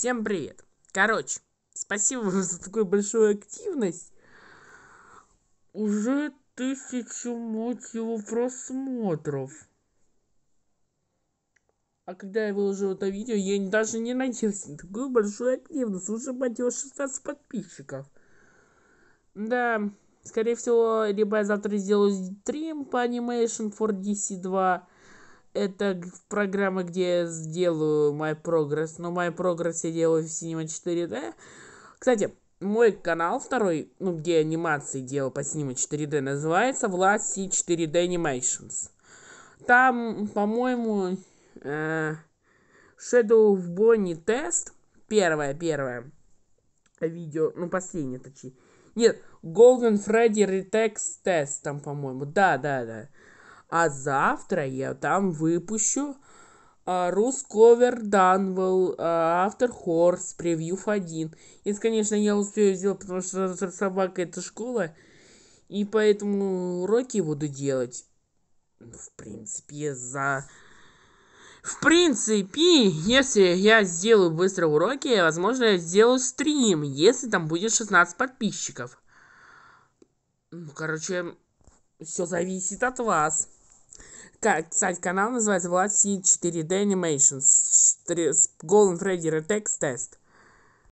Всем привет. Короче, спасибо вам за такую большую активность. Уже тысячу мать его просмотров. А когда я выложил это видео, я даже не надеялся на такую большую активность. Уже, мать его, 16 подписчиков. Да, скорее всего, либо я завтра сделаю стрим по Animation for DC 2, это программа, где я сделаю My Progress, но My Progress я делаю в Cinema 4D. Кстати, мой канал второй, ну, где анимации делал по Cinema 4D, называется Влад 4D Animations. Там, по-моему, э, Shadow of Bonnie тест, первое, первое видео, ну, последнее, точнее. Нет, Golden Freddy Retex Test там, по-моему, да, да, да а завтра я там выпущу а, Русковер Данвелл, а, автор Хорс, превьюв 1. Это, конечно, я успею сделать, потому что собака это школа. И поэтому уроки буду делать. Ну, в принципе, за... В принципе, если я сделаю быстро уроки, возможно, я сделаю стрим, если там будет 16 подписчиков. Ну, короче, все зависит от вас как, кстати, канал называется Влад Сид 4D Animations. Golden Freddy Retex Test.